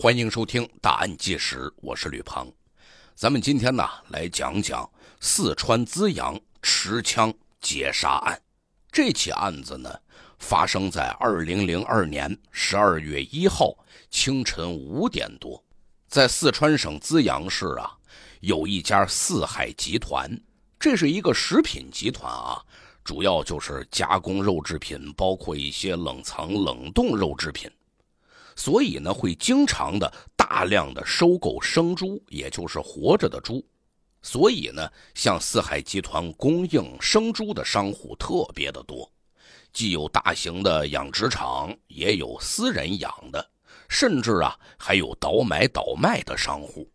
欢迎收听《大案纪实》，我是吕鹏。咱们今天呢来讲讲四川资阳持枪劫杀案。这起案子呢发生在2002年12月1号清晨五点多，在四川省资阳市啊，有一家四海集团，这是一个食品集团啊，主要就是加工肉制品，包括一些冷藏、冷冻肉制品。所以呢，会经常的大量的收购生猪，也就是活着的猪。所以呢，向四海集团供应生猪的商户特别的多，既有大型的养殖场，也有私人养的，甚至啊，还有倒买倒卖的商户。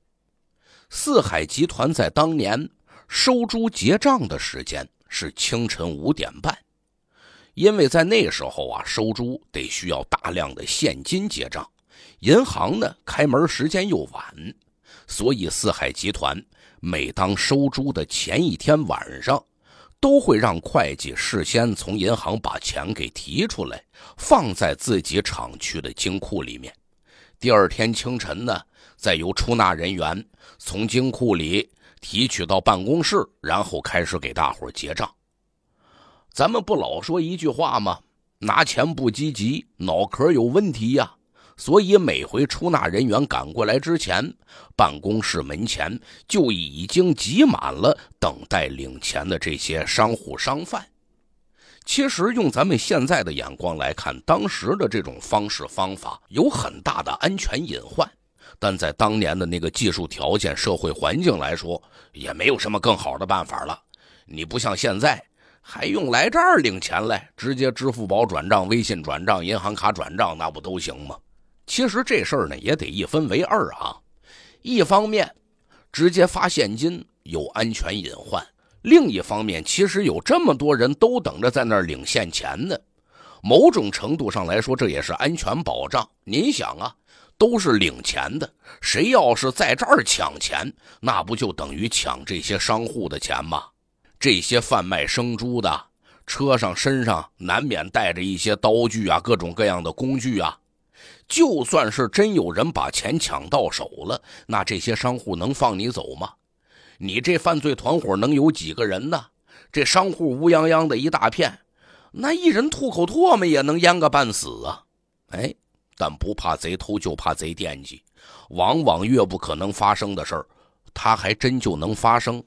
四海集团在当年收猪结账的时间是清晨五点半。因为在那时候啊，收猪得需要大量的现金结账，银行呢开门时间又晚，所以四海集团每当收猪的前一天晚上，都会让会计事先从银行把钱给提出来，放在自己厂区的金库里面。第二天清晨呢，再由出纳人员从金库里提取到办公室，然后开始给大伙结账。咱们不老说一句话吗？拿钱不积极，脑壳有问题呀！所以每回出纳人员赶过来之前，办公室门前就已经挤满了等待领钱的这些商户商贩。其实用咱们现在的眼光来看，当时的这种方式方法有很大的安全隐患，但在当年的那个技术条件、社会环境来说，也没有什么更好的办法了。你不像现在。还用来这儿领钱来，直接支付宝转账、微信转账、银行卡转账，那不都行吗？其实这事儿呢，也得一分为二啊。一方面，直接发现金有安全隐患；另一方面，其实有这么多人都等着在那儿领现钱呢，某种程度上来说，这也是安全保障。您想啊，都是领钱的，谁要是在这儿抢钱，那不就等于抢这些商户的钱吗？这些贩卖生猪的车上、身上难免带着一些刀具啊，各种各样的工具啊。就算是真有人把钱抢到手了，那这些商户能放你走吗？你这犯罪团伙能有几个人呢？这商户乌泱泱的一大片，那一人吐口唾沫也能淹个半死啊！哎，但不怕贼偷，就怕贼惦记。往往越不可能发生的事儿，还真就能发生。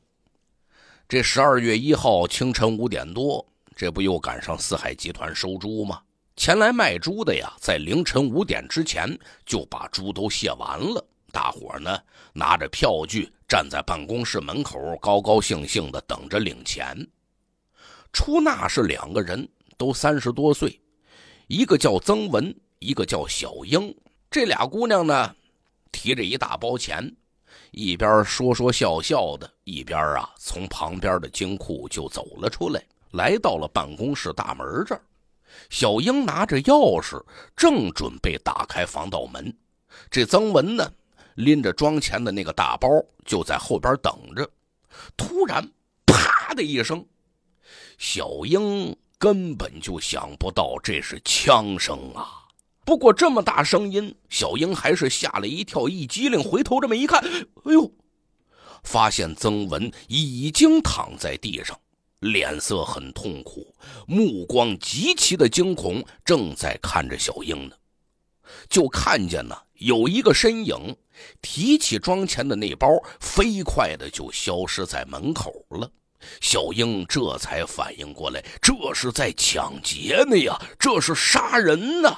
这十二月一号清晨五点多，这不又赶上四海集团收猪吗？前来卖猪的呀，在凌晨五点之前就把猪都卸完了。大伙呢，拿着票据站在办公室门口，高高兴兴的等着领钱。出纳是两个人，都三十多岁，一个叫曾文，一个叫小英。这俩姑娘呢，提着一大包钱。一边说说笑笑的，一边啊，从旁边的金库就走了出来，来到了办公室大门这儿。小英拿着钥匙，正准备打开防盗门，这曾文呢，拎着装钱的那个大包就在后边等着。突然，啪的一声，小英根本就想不到这是枪声啊！不过这么大声音，小英还是吓了一跳，一激灵回头这么一看，哎呦，发现曾文已经躺在地上，脸色很痛苦，目光极其的惊恐，正在看着小英呢。就看见呢有一个身影提起装钱的那包，飞快的就消失在门口了。小英这才反应过来，这是在抢劫呢呀，这是杀人呢。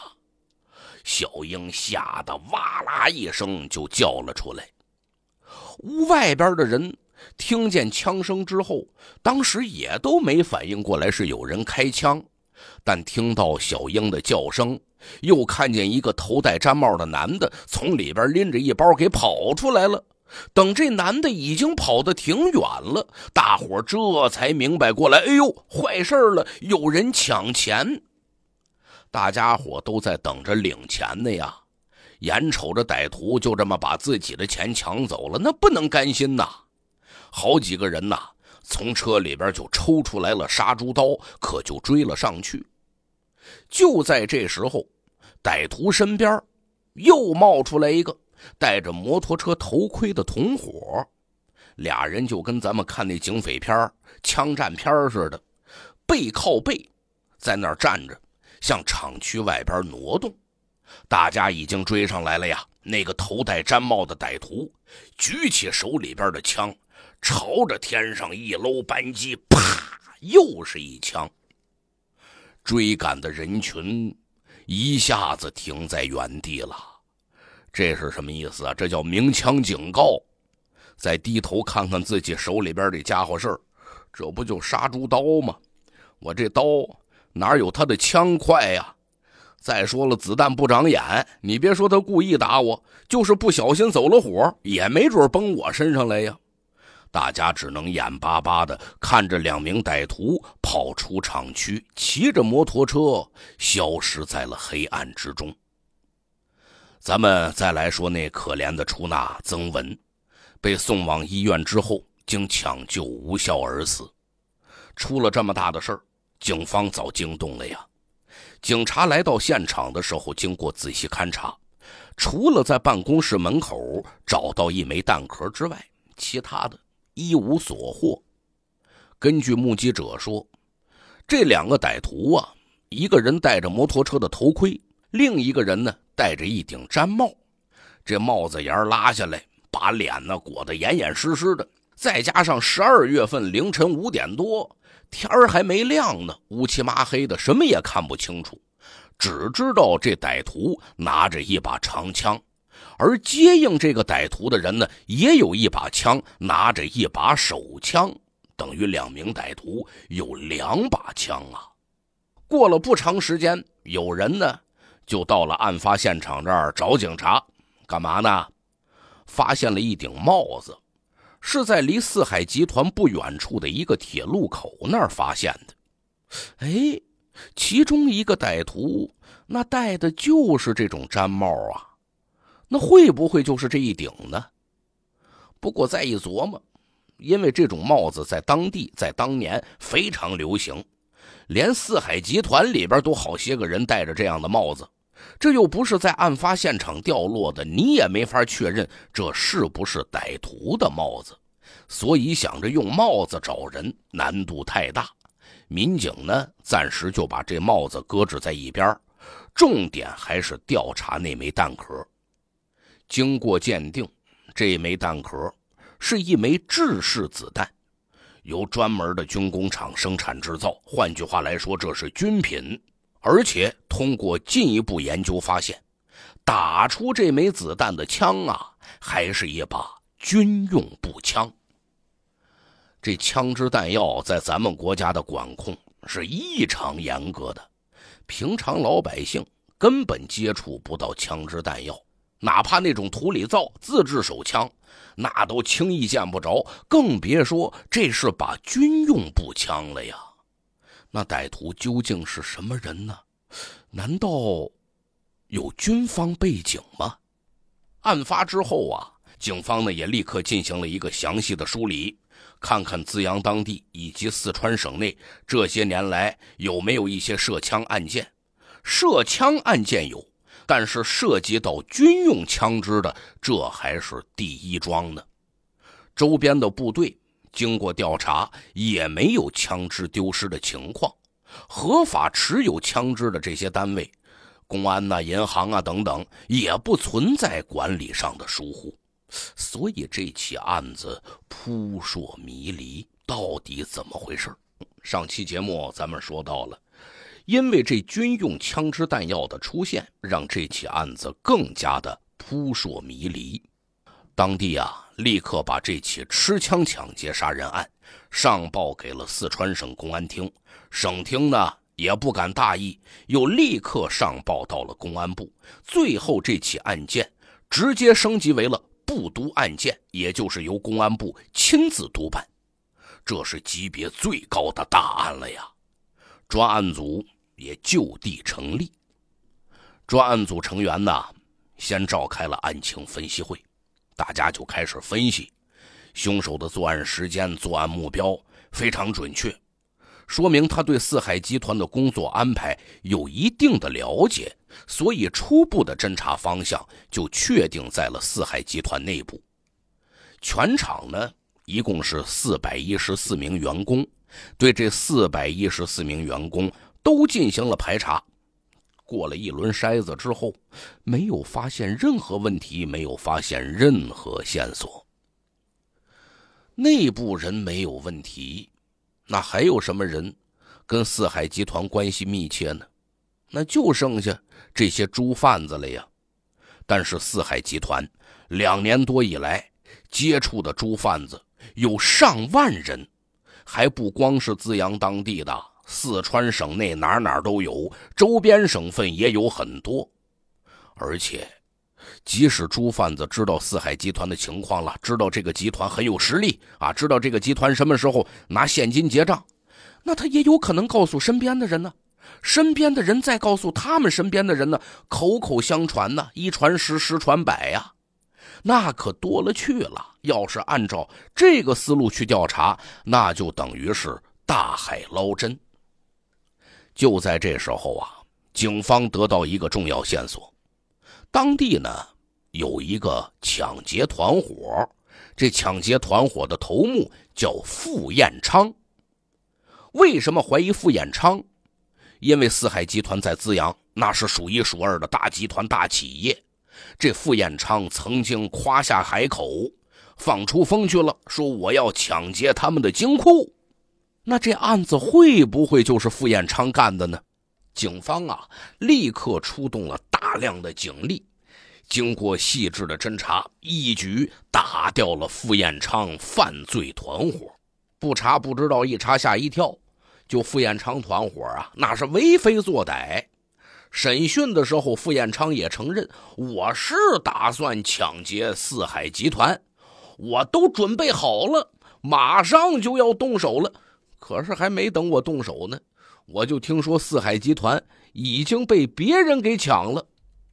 小英吓得哇啦一声就叫了出来。屋外边的人听见枪声之后，当时也都没反应过来是有人开枪，但听到小英的叫声，又看见一个头戴毡帽的男的从里边拎着一包给跑出来了。等这男的已经跑得挺远了，大伙这才明白过来：哎呦，坏事了，有人抢钱。大家伙都在等着领钱呢呀！眼瞅着歹徒就这么把自己的钱抢走了，那不能甘心呐！好几个人呐，从车里边就抽出来了杀猪刀，可就追了上去。就在这时候，歹徒身边又冒出来一个戴着摩托车头盔的同伙，俩人就跟咱们看那警匪片、枪战片似的，背靠背在那儿站着。向厂区外边挪动，大家已经追上来了呀！那个头戴毡帽的歹徒举起手里边的枪，朝着天上一搂扳机，啪！又是一枪。追赶的人群一下子停在原地了。这是什么意思啊？这叫鸣枪警告。再低头看看自己手里边这家伙事儿，这不就杀猪刀吗？我这刀。哪有他的枪快呀？再说了，子弹不长眼，你别说他故意打我，就是不小心走了火，也没准崩我身上来呀。大家只能眼巴巴的看着两名歹徒跑出厂区，骑着摩托车消失在了黑暗之中。咱们再来说那可怜的出纳曾文，被送往医院之后，经抢救无效而死。出了这么大的事儿。警方早惊动了呀！警察来到现场的时候，经过仔细勘查，除了在办公室门口找到一枚弹壳之外，其他的一无所获。根据目击者说，这两个歹徒啊，一个人戴着摩托车的头盔，另一个人呢戴着一顶毡帽，这帽子沿拉下来，把脸呢裹得严严实实的，再加上十二月份凌晨五点多。天儿还没亮呢，乌漆麻黑的，什么也看不清楚。只知道这歹徒拿着一把长枪，而接应这个歹徒的人呢，也有一把枪，拿着一把手枪，等于两名歹徒有两把枪啊。过了不长时间，有人呢就到了案发现场这儿找警察，干嘛呢？发现了一顶帽子。是在离四海集团不远处的一个铁路口那儿发现的。哎，其中一个歹徒那戴的就是这种毡帽啊，那会不会就是这一顶呢？不过再一琢磨，因为这种帽子在当地在当年非常流行，连四海集团里边都好些个人戴着这样的帽子。这又不是在案发现场掉落的，你也没法确认这是不是歹徒的帽子，所以想着用帽子找人难度太大。民警呢，暂时就把这帽子搁置在一边，重点还是调查那枚弹壳。经过鉴定，这枚弹壳是一枚制式子弹，由专门的军工厂生产制造。换句话来说，这是军品。而且通过进一步研究发现，打出这枚子弹的枪啊，还是一把军用步枪。这枪支弹药在咱们国家的管控是异常严格的，平常老百姓根本接触不到枪支弹药，哪怕那种土里造自制手枪，那都轻易见不着，更别说这是把军用步枪了呀。那歹徒究竟是什么人呢？难道有军方背景吗？案发之后啊，警方呢也立刻进行了一个详细的梳理，看看资阳当地以及四川省内这些年来有没有一些涉枪案件。涉枪案件有，但是涉及到军用枪支的，这还是第一桩呢。周边的部队。经过调查，也没有枪支丢失的情况。合法持有枪支的这些单位，公安呐、银行啊等等，也不存在管理上的疏忽。所以这起案子扑朔迷离，到底怎么回事？上期节目咱们说到了，因为这军用枪支弹药的出现，让这起案子更加的扑朔迷离。当地啊，立刻把这起持枪抢劫杀人案上报给了四川省公安厅，省厅呢也不敢大意，又立刻上报到了公安部。最后，这起案件直接升级为了部督案件，也就是由公安部亲自督办，这是级别最高的大案了呀。专案组也就地成立，专案组成员呢，先召开了案情分析会。大家就开始分析，凶手的作案时间、作案目标非常准确，说明他对四海集团的工作安排有一定的了解，所以初步的侦查方向就确定在了四海集团内部。全场呢，一共是四百一十四名员工，对这四百一十四名员工都进行了排查。过了一轮筛子之后，没有发现任何问题，没有发现任何线索。内部人没有问题，那还有什么人跟四海集团关系密切呢？那就剩下这些猪贩子了呀。但是四海集团两年多以来接触的猪贩子有上万人，还不光是资阳当地的。四川省内哪哪都有，周边省份也有很多。而且，即使猪贩子知道四海集团的情况了，知道这个集团很有实力啊，知道这个集团什么时候拿现金结账，那他也有可能告诉身边的人呢。身边的人再告诉他们身边的人呢，口口相传呢，一传十，十传百呀，那可多了去了。要是按照这个思路去调查，那就等于是大海捞针。就在这时候啊，警方得到一个重要线索：当地呢有一个抢劫团伙，这抢劫团伙的头目叫付彦昌。为什么怀疑付彦昌？因为四海集团在资阳那是数一数二的大集团、大企业。这付彦昌曾经夸下海口，放出风去了，说我要抢劫他们的金库。那这案子会不会就是傅彦昌干的呢？警方啊，立刻出动了大量的警力，经过细致的侦查，一举打掉了傅彦昌犯罪团伙。不查不知道，一查吓一跳。就傅彦昌团伙啊，那是为非作歹。审讯的时候，傅彦昌也承认：“我是打算抢劫四海集团，我都准备好了，马上就要动手了。”可是还没等我动手呢，我就听说四海集团已经被别人给抢了。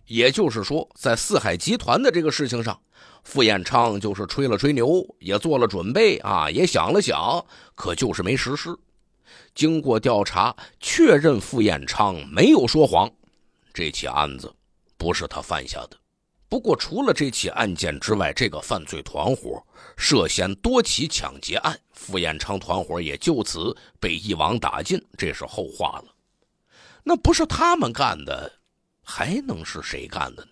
也就是说，在四海集团的这个事情上，傅彦昌就是吹了吹牛，也做了准备啊，也想了想，可就是没实施。经过调查确认，傅彦昌没有说谎，这起案子不是他犯下的。不过，除了这起案件之外，这个犯罪团伙涉嫌多起抢劫案，傅彦昌团伙也就此被一网打尽。这是后话了。那不是他们干的，还能是谁干的呢？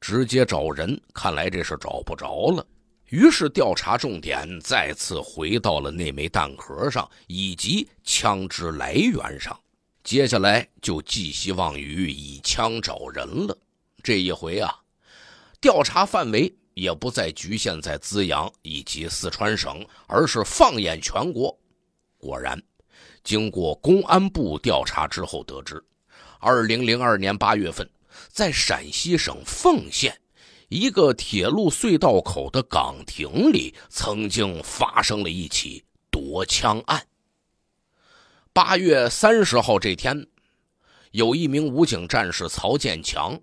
直接找人，看来这事找不着了。于是，调查重点再次回到了那枚弹壳上以及枪支来源上。接下来就寄希望于以枪找人了。这一回啊。调查范围也不再局限在资阳以及四川省，而是放眼全国。果然，经过公安部调查之后得知，二零零二年八月份，在陕西省凤县一个铁路隧道口的岗亭里，曾经发生了一起夺枪案。八月三十号这天，有一名武警战士曹建强。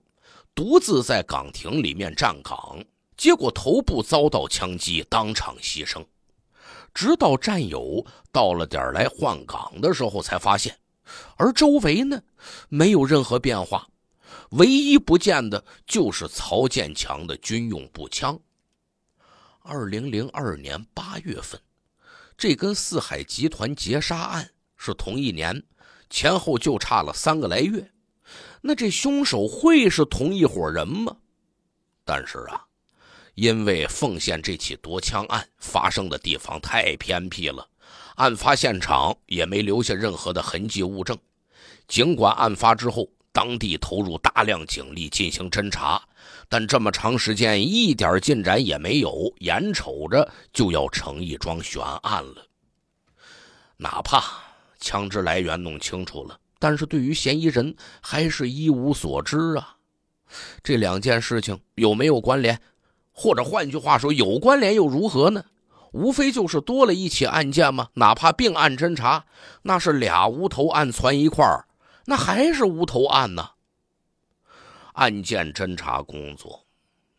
独自在岗亭里面站岗，结果头部遭到枪击，当场牺牲。直到战友到了点儿来换岗的时候，才发现，而周围呢没有任何变化，唯一不见的就是曹建强的军用步枪。二零零二年八月份，这跟四海集团劫杀案是同一年，前后就差了三个来月。那这凶手会是同一伙人吗？但是啊，因为奉县这起夺枪案发生的地方太偏僻了，案发现场也没留下任何的痕迹物证。尽管案发之后当地投入大量警力进行侦查，但这么长时间一点进展也没有，眼瞅着就要成一桩悬案了。哪怕枪支来源弄清楚了。但是对于嫌疑人还是一无所知啊，这两件事情有没有关联？或者换句话说，有关联又如何呢？无非就是多了一起案件嘛。哪怕并案侦查，那是俩无头案攒一块儿，那还是无头案呢。案件侦查工作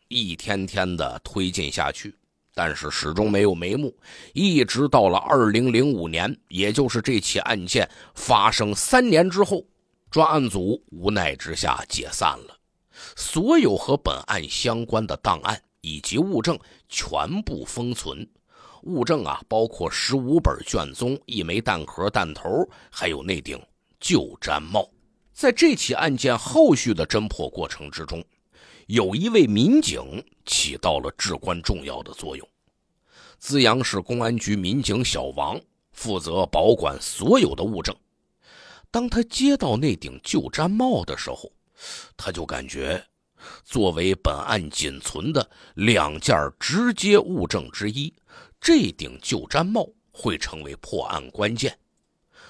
一天天的推进下去。但是始终没有眉目，一直到了二零零五年，也就是这起案件发生三年之后，专案组无奈之下解散了，所有和本案相关的档案以及物证全部封存。物证啊，包括十五本卷宗、一枚弹壳、弹头，还有那顶旧毡帽。在这起案件后续的侦破过程之中。有一位民警起到了至关重要的作用。资阳市公安局民警小王负责保管所有的物证。当他接到那顶旧毡帽的时候，他就感觉，作为本案仅存的两件直接物证之一，这顶旧毡帽会成为破案关键。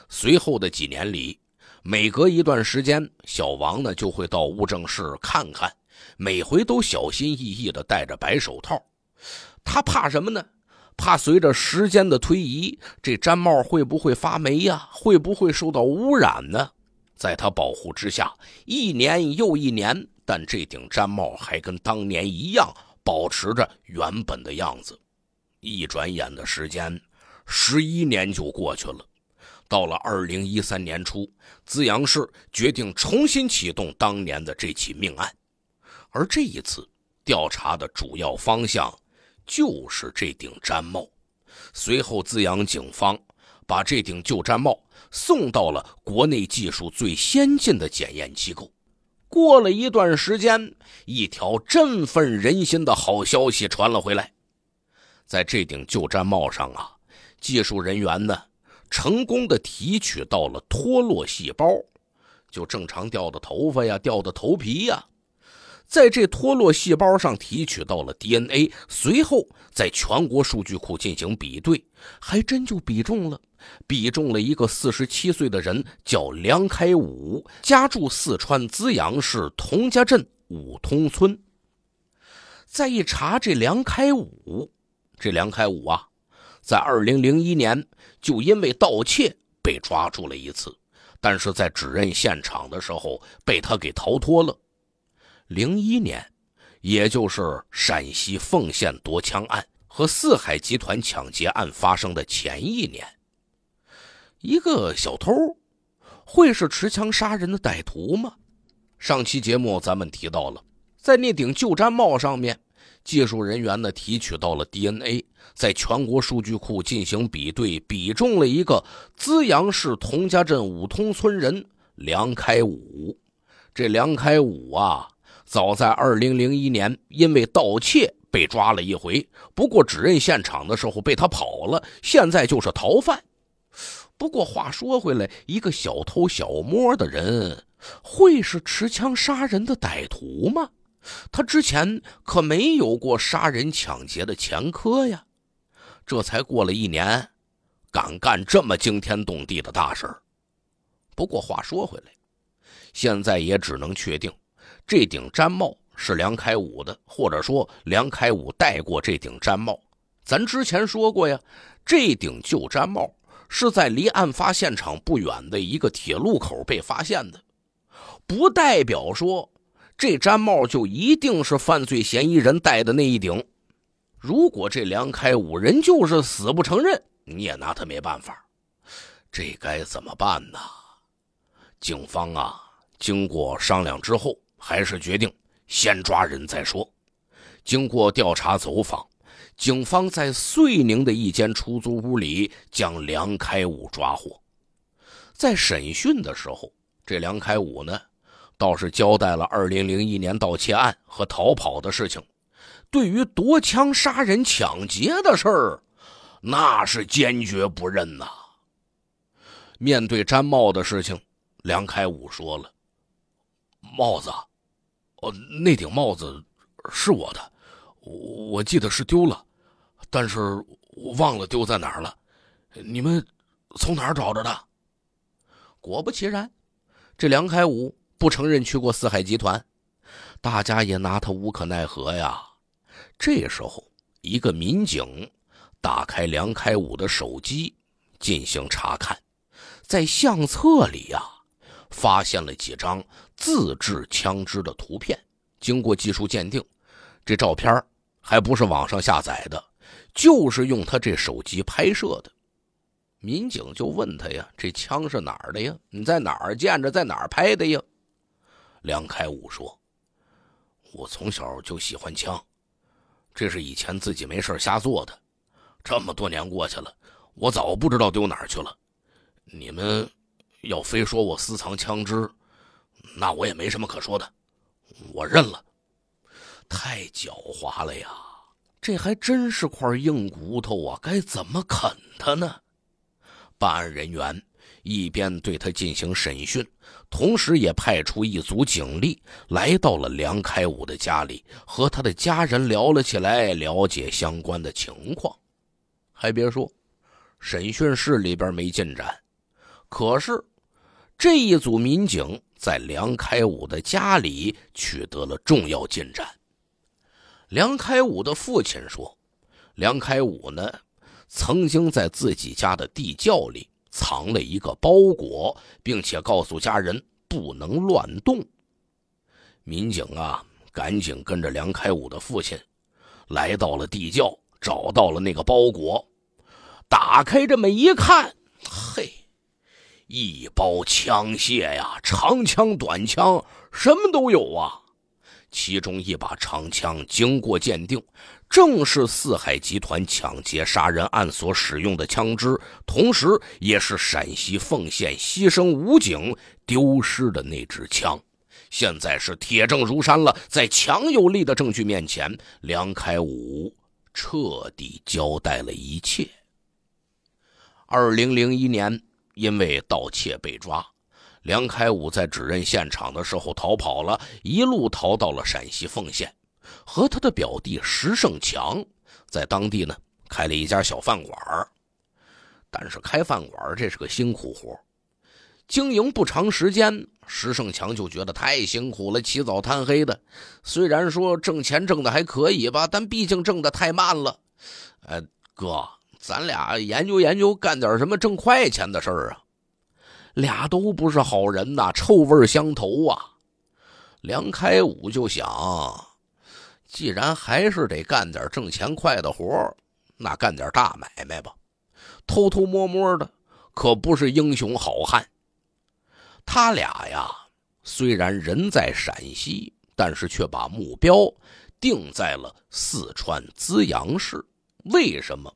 随后的几年里，每隔一段时间，小王呢就会到物证室看看。每回都小心翼翼的戴着白手套，他怕什么呢？怕随着时间的推移，这毡帽会不会发霉呀？会不会受到污染呢？在他保护之下，一年又一年，但这顶毡帽还跟当年一样，保持着原本的样子。一转眼的时间，十一年就过去了。到了二零一三年初，资阳市决定重新启动当年的这起命案。而这一次调查的主要方向，就是这顶毡帽。随后，资阳警方把这顶旧毡帽送到了国内技术最先进的检验机构。过了一段时间，一条振奋人心的好消息传了回来：在这顶旧毡帽上啊，技术人员呢，成功的提取到了脱落细胞，就正常掉的头发呀，掉的头皮呀。在这脱落细胞上提取到了 DNA，随后在全国数据库进行比对，还真就比中了，比中了一个四十七岁的人，叫梁开武，家住四川资阳市童家镇五通村。再一查，这梁开武，这梁开武啊，在二零零一年就因为盗窃被抓住了一次，但是在指认现场的时候被他给逃脱了。零一年，也就是陕西凤县夺枪案和四海集团抢劫案发生的前一年，一个小偷，会是持枪杀人的歹徒吗？上期节目咱们提到了，在那顶旧毡帽上面，技术人员呢提取到了 DNA，在全国数据库进行比对，比中了一个资阳市童家镇五通村人梁开武。这梁开武啊。早在二零零一年，因为盗窃被抓了一回，不过指认现场的时候被他跑了，现在就是逃犯。不过话说回来，一个小偷小摸的人，会是持枪杀人的歹徒吗？他之前可没有过杀人抢劫的前科呀，这才过了一年，敢干这么惊天动地的大事儿。不过话说回来，现在也只能确定。这顶毡帽是梁开武的，或者说梁开武戴过这顶毡帽。咱之前说过呀，这顶旧毡帽是在离案发现场不远的一个铁路口被发现的，不代表说这毡帽就一定是犯罪嫌疑人戴的那一顶。如果这梁开武人就是死不承认，你也拿他没办法。这该怎么办呢？警方啊，经过商量之后。还是决定先抓人再说。经过调查走访，警方在遂宁的一间出租屋里将梁开武抓获。在审讯的时候，这梁开武呢，倒是交代了2001年盗窃案和逃跑的事情。对于夺枪杀人、抢劫的事儿，那是坚决不认呐。面对毡帽的事情，梁开武说了：“帽子。”哦，那顶帽子是我的，我我记得是丢了，但是我忘了丢在哪儿了。你们从哪儿找着的？果不其然，这梁开武不承认去过四海集团，大家也拿他无可奈何呀。这时候，一个民警打开梁开武的手机进行查看，在相册里呀，发现了几张。自制枪支的图片，经过技术鉴定，这照片还不是网上下载的，就是用他这手机拍摄的。民警就问他呀：“这枪是哪儿的呀？你在哪儿见着，在哪儿拍的呀？”梁开武说：“我从小就喜欢枪，这是以前自己没事瞎做的。这么多年过去了，我早不知道丢哪儿去了。你们要非说我私藏枪支。”那我也没什么可说的，我认了。太狡猾了呀，这还真是块硬骨头啊，该怎么啃它呢？办案人员一边对他进行审讯，同时也派出一组警力来到了梁开武的家里，和他的家人聊了起来，了解相关的情况。还别说，审讯室里边没进展，可是这一组民警。在梁开武的家里取得了重要进展。梁开武的父亲说：“梁开武呢，曾经在自己家的地窖里藏了一个包裹，并且告诉家人不能乱动。”民警啊，赶紧跟着梁开武的父亲，来到了地窖，找到了那个包裹，打开这么一看，嘿。一包枪械呀，长枪、短枪，什么都有啊。其中一把长枪经过鉴定，正是四海集团抢劫杀人案所使用的枪支，同时也是陕西凤县牺牲武警丢失的那支枪。现在是铁证如山了，在强有力的证据面前，梁开武彻底交代了一切。二零零一年。因为盗窃被抓，梁开武在指认现场的时候逃跑了，一路逃到了陕西凤县，和他的表弟石胜强在当地呢开了一家小饭馆但是开饭馆这是个辛苦活，经营不长时间，石胜强就觉得太辛苦了，起早贪黑的，虽然说挣钱挣的还可以吧，但毕竟挣的太慢了。呃，哥。咱俩研究研究，干点什么挣快钱的事儿啊？俩都不是好人呐，臭味相投啊！梁开武就想，既然还是得干点挣钱快的活那干点大买卖吧。偷偷摸摸的，可不是英雄好汉。他俩呀，虽然人在陕西，但是却把目标定在了四川资阳市。为什么？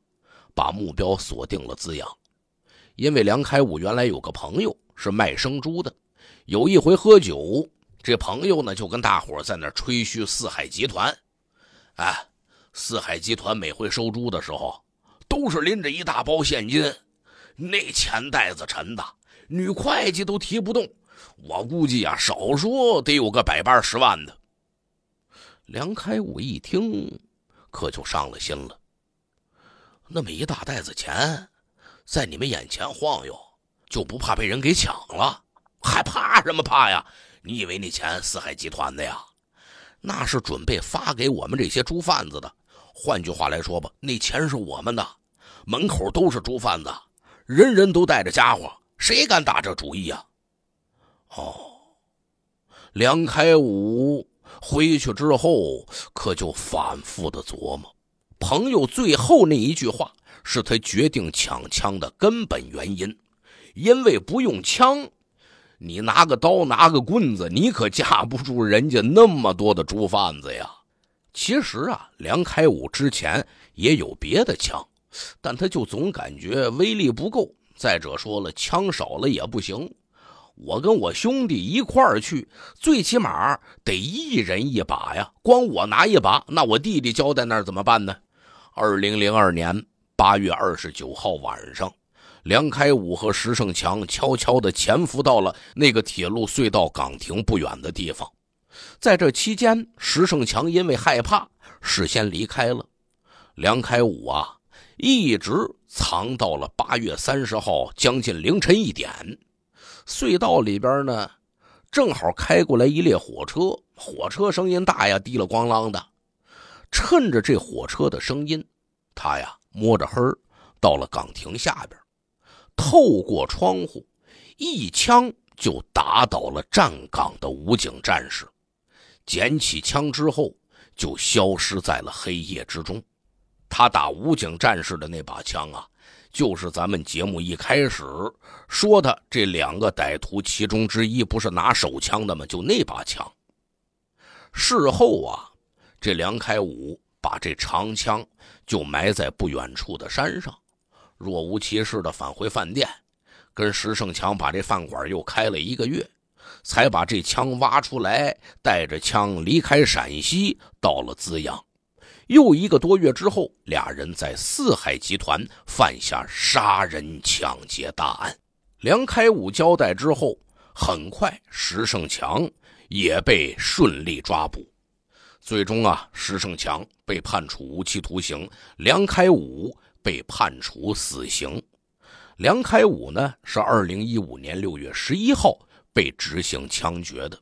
把目标锁定了资阳，因为梁开武原来有个朋友是卖生猪的，有一回喝酒，这朋友呢就跟大伙在那吹嘘四海集团，哎，四海集团每回收猪的时候都是拎着一大包现金，那钱袋子沉的，女会计都提不动，我估计呀少说得有个百八十万的。梁开武一听，可就上了心了。那么一大袋子钱，在你们眼前晃悠，就不怕被人给抢了？还怕什么怕呀？你以为那钱四海集团的呀？那是准备发给我们这些猪贩子的。换句话来说吧，那钱是我们的。门口都是猪贩子，人人都带着家伙，谁敢打这主意啊？哦，梁开武回去之后，可就反复的琢磨。朋友最后那一句话是他决定抢枪的根本原因，因为不用枪，你拿个刀拿个棍子，你可架不住人家那么多的猪贩子呀。其实啊，梁开武之前也有别的枪，但他就总感觉威力不够。再者说了，枪少了也不行。我跟我兄弟一块儿去，最起码得一人一把呀。光我拿一把，那我弟弟交代那儿怎么办呢？二零零二年八月二十九号晚上，梁开武和石胜强悄悄地潜伏到了那个铁路隧道岗亭不远的地方。在这期间，石胜强因为害怕，事先离开了。梁开武啊，一直藏到了八月三十号将近凌晨一点。隧道里边呢，正好开过来一列火车，火车声音大呀，滴了咣啷的。趁着这火车的声音，他呀摸着黑儿到了岗亭下边，透过窗户一枪就打倒了站岗的武警战士，捡起枪之后就消失在了黑夜之中。他打武警战士的那把枪啊，就是咱们节目一开始说的这两个歹徒其中之一不是拿手枪的吗？就那把枪。事后啊。这梁开武把这长枪就埋在不远处的山上，若无其事的返回饭店，跟石胜强把这饭馆又开了一个月，才把这枪挖出来，带着枪离开陕西，到了资阳。又一个多月之后，俩人在四海集团犯下杀人抢劫大案。梁开武交代之后，很快石胜强也被顺利抓捕。最终啊，石胜强被判处无期徒刑，梁开武被判处死刑。梁开武呢，是二零一五年六月十一号被执行枪决的。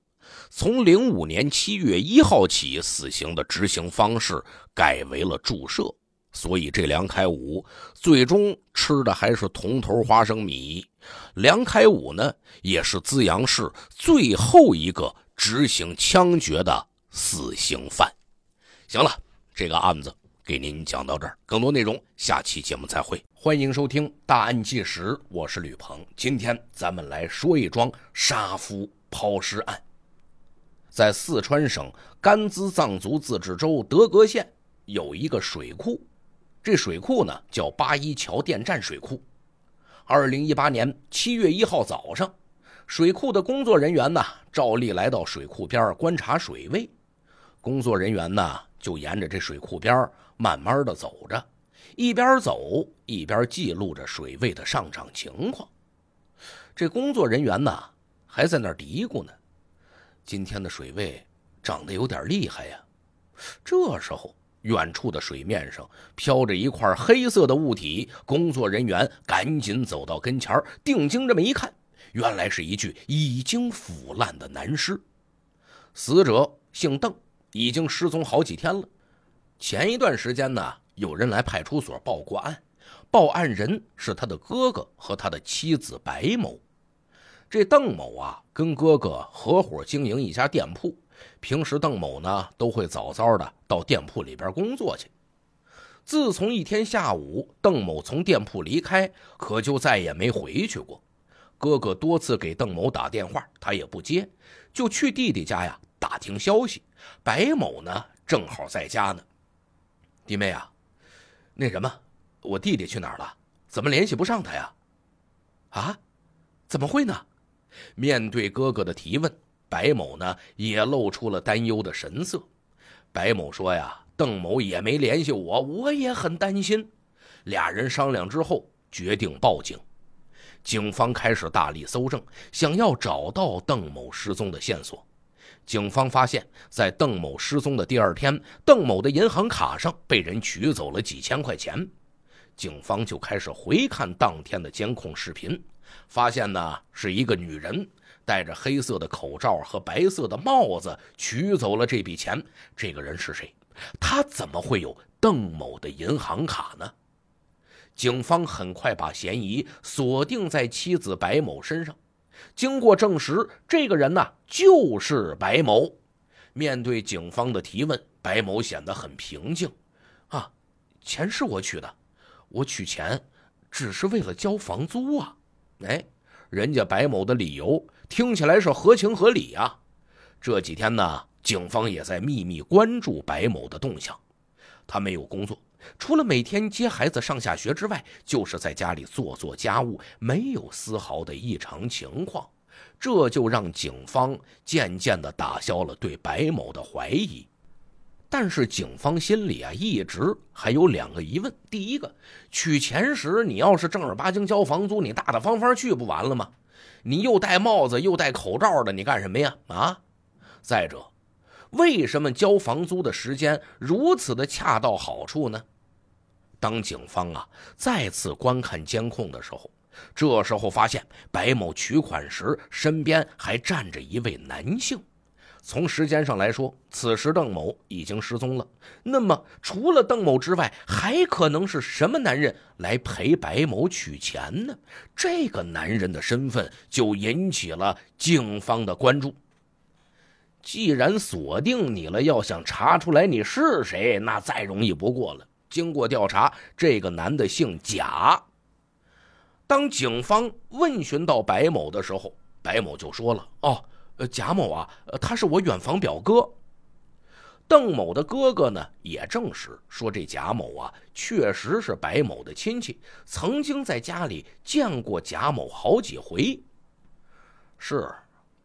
从零五年七月一号起，死刑的执行方式改为了注射，所以这梁开武最终吃的还是铜头花生米。梁开武呢，也是资阳市最后一个执行枪决的。死刑犯，行了，这个案子给您讲到这儿，更多内容下期节目再会。欢迎收听《大案纪实》，我是吕鹏。今天咱们来说一桩杀夫抛尸案，在四川省甘孜藏族自治州德格县有一个水库，这水库呢叫八一桥电站水库。二零一八年七月一号早上，水库的工作人员呢照例来到水库边观察水位。工作人员呢，就沿着这水库边慢慢的走着，一边走一边记录着水位的上涨情况。这工作人员呢，还在那嘀咕呢：“今天的水位涨得有点厉害呀。”这时候，远处的水面上飘着一块黑色的物体，工作人员赶紧走到跟前定睛这么一看，原来是一具已经腐烂的男尸。死者姓邓。已经失踪好几天了。前一段时间呢，有人来派出所报过案，报案人是他的哥哥和他的妻子白某。这邓某啊，跟哥哥合伙经营一家店铺，平时邓某呢都会早早的到店铺里边工作去。自从一天下午邓某从店铺离开，可就再也没回去过。哥哥多次给邓某打电话，他也不接，就去弟弟家呀。打听消息，白某呢正好在家呢。弟妹啊，那什么，我弟弟去哪儿了？怎么联系不上他呀？啊？怎么会呢？面对哥哥的提问，白某呢也露出了担忧的神色。白某说呀，邓某也没联系我，我也很担心。俩人商量之后，决定报警。警方开始大力搜证，想要找到邓某失踪的线索。警方发现，在邓某失踪的第二天，邓某的银行卡上被人取走了几千块钱。警方就开始回看当天的监控视频，发现呢是一个女人戴着黑色的口罩和白色的帽子取走了这笔钱。这个人是谁？他怎么会有邓某的银行卡呢？警方很快把嫌疑锁定在妻子白某身上。经过证实，这个人呢就是白某。面对警方的提问，白某显得很平静。啊，钱是我取的，我取钱只是为了交房租啊。哎，人家白某的理由听起来是合情合理啊。这几天呢，警方也在秘密关注白某的动向。他没有工作。除了每天接孩子上下学之外，就是在家里做做家务，没有丝毫的异常情况，这就让警方渐渐地打消了对白某的怀疑。但是警方心里啊，一直还有两个疑问：第一个，取钱时你要是正儿八经交房租，你大大方方去不完了吗？你又戴帽子又戴口罩的，你干什么呀？啊！再者，为什么交房租的时间如此的恰到好处呢？当警方啊再次观看监控的时候，这时候发现白某取款时身边还站着一位男性。从时间上来说，此时邓某已经失踪了。那么，除了邓某之外，还可能是什么男人来陪白某取钱呢？这个男人的身份就引起了警方的关注。既然锁定你了，要想查出来你是谁，那再容易不过了。经过调查，这个男的姓贾。当警方问询到白某的时候，白某就说了：“哦，呃，贾某啊，他是我远房表哥，邓某的哥哥呢。”也证实说，这贾某啊，确实是白某的亲戚，曾经在家里见过贾某好几回。是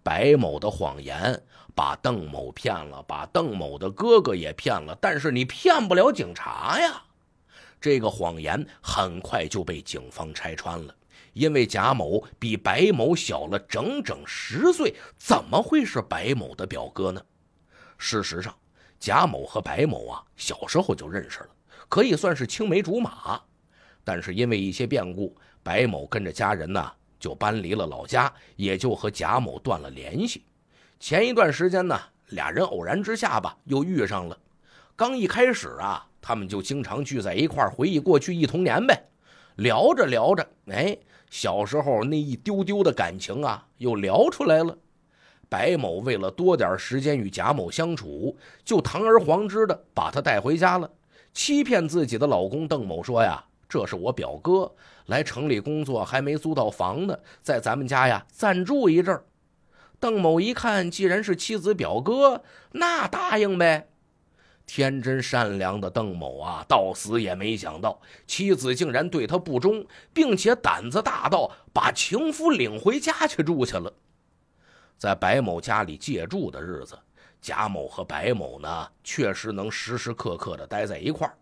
白某的谎言。把邓某骗了，把邓某的哥哥也骗了，但是你骗不了警察呀！这个谎言很快就被警方拆穿了，因为贾某比白某小了整整十岁，怎么会是白某的表哥呢？事实上，贾某和白某啊小时候就认识了，可以算是青梅竹马，但是因为一些变故，白某跟着家人呢就搬离了老家，也就和贾某断了联系。前一段时间呢，俩人偶然之下吧，又遇上了。刚一开始啊，他们就经常聚在一块回忆过去一童年呗，聊着聊着，哎，小时候那一丢丢的感情啊，又聊出来了。白某为了多点时间与贾某相处，就堂而皇之的把她带回家了，欺骗自己的老公邓某说呀：“这是我表哥，来城里工作还没租到房呢，在咱们家呀暂住一阵儿。”邓某一看，既然是妻子表哥，那答应呗。天真善良的邓某啊，到死也没想到妻子竟然对他不忠，并且胆子大到把情夫领回家去住去了。在白某家里借住的日子，贾某和白某呢，确实能时时刻刻的待在一块儿。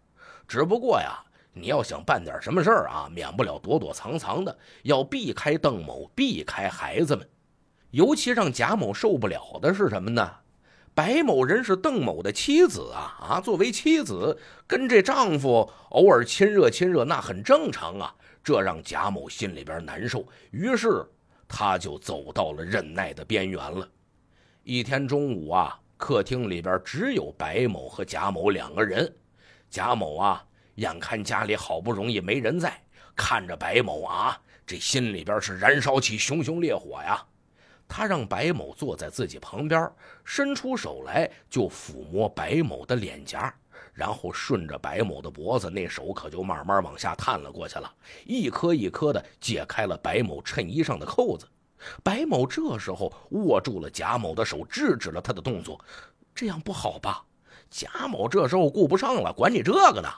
只不过呀，你要想办点什么事儿啊，免不了躲躲藏藏的，要避开邓某，避开孩子们。尤其让贾某受不了的是什么呢？白某人是邓某的妻子啊啊！作为妻子，跟这丈夫偶尔亲热亲热，那很正常啊。这让贾某心里边难受，于是他就走到了忍耐的边缘了。一天中午啊，客厅里边只有白某和贾某两个人。贾某啊，眼看家里好不容易没人在，看着白某啊，这心里边是燃烧起熊熊烈火呀。他让白某坐在自己旁边，伸出手来就抚摸白某的脸颊，然后顺着白某的脖子，那手可就慢慢往下探了过去，了一颗一颗的解开了白某衬衣上的扣子。白某这时候握住了贾某的手，制止了他的动作，这样不好吧？贾某这时候顾不上了，管你这个呢，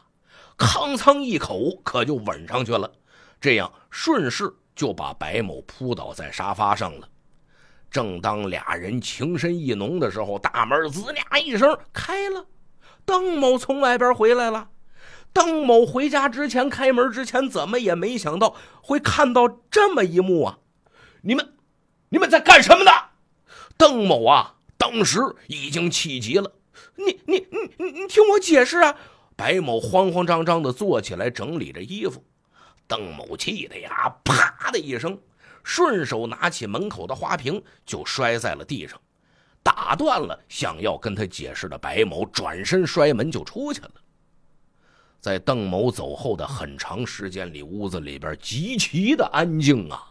吭蹭一口可就吻上去了，这样顺势就把白某扑倒在沙发上了。正当俩人情深意浓的时候，大门“吱呀一声开了，邓某从外边回来了。邓某回家之前开门之前，怎么也没想到会看到这么一幕啊！你们，你们在干什么呢？邓某啊，当时已经气急了。你你你你你听我解释啊！白某慌慌张张地坐起来，整理着衣服。邓某气的呀，啪的一声。顺手拿起门口的花瓶，就摔在了地上，打断了想要跟他解释的白某，转身摔门就出去了。在邓某走后的很长时间里，屋子里边极其的安静啊。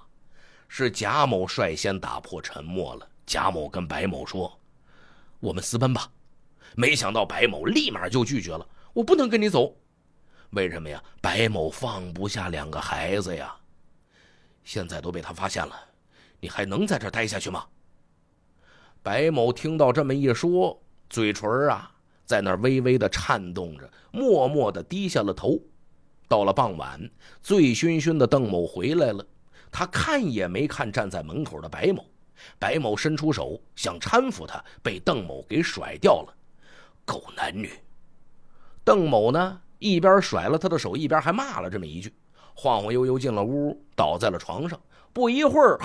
是贾某率先打破沉默了。贾某跟白某说：“我们私奔吧。”没想到白某立马就拒绝了：“我不能跟你走，为什么呀？白某放不下两个孩子呀。”现在都被他发现了，你还能在这待下去吗？白某听到这么一说，嘴唇啊在那微微的颤动着，默默的低下了头。到了傍晚，醉醺醺的邓某回来了，他看也没看站在门口的白某。白某伸出手想搀扶他，被邓某给甩掉了。狗男女！邓某呢，一边甩了他的手，一边还骂了这么一句。晃晃悠悠进了屋，倒在了床上，不一会儿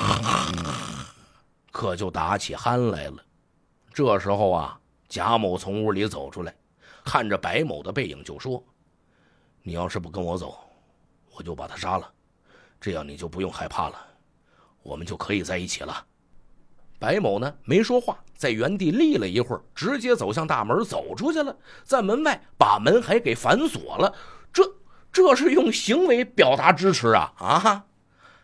可就打起鼾来了。这时候啊，贾某从屋里走出来，看着白某的背影就说：“你要是不跟我走，我就把他杀了，这样你就不用害怕了，我们就可以在一起了。”白某呢没说话，在原地立了一会儿，直接走向大门，走出去了，在门外把门还给反锁了。这是用行为表达支持啊啊！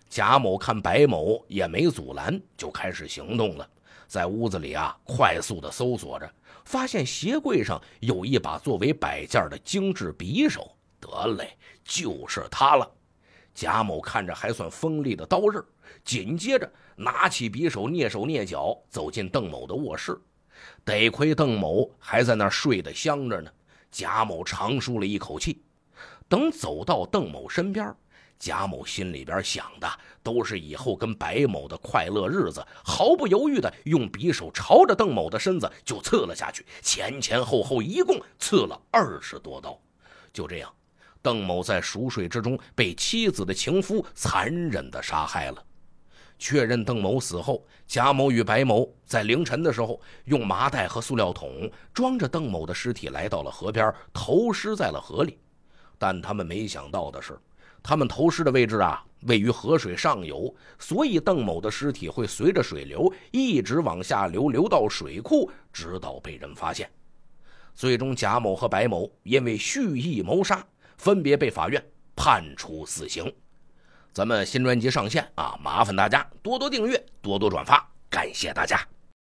贾某看白某也没阻拦，就开始行动了，在屋子里啊快速的搜索着，发现鞋柜上有一把作为摆件的精致匕首，得嘞，就是它了。贾某看着还算锋利的刀刃，紧接着拿起匕首，蹑手蹑脚走进邓某的卧室，得亏邓某还在那睡得香着呢，贾某长舒了一口气。等走到邓某身边，贾某心里边想的都是以后跟白某的快乐日子，毫不犹豫的用匕首朝着邓某的身子就刺了下去，前前后后一共刺了二十多刀。就这样，邓某在熟睡之中被妻子的情夫残忍的杀害了。确认邓某死后，贾某与白某在凌晨的时候用麻袋和塑料桶装着邓某的尸体，来到了河边，投尸在了河里。但他们没想到的是，他们投尸的位置啊，位于河水上游，所以邓某的尸体会随着水流一直往下流，流到水库，直到被人发现。最终，贾某和白某因为蓄意谋杀，分别被法院判处死刑。咱们新专辑上线啊，麻烦大家多多订阅，多多转发，感谢大家。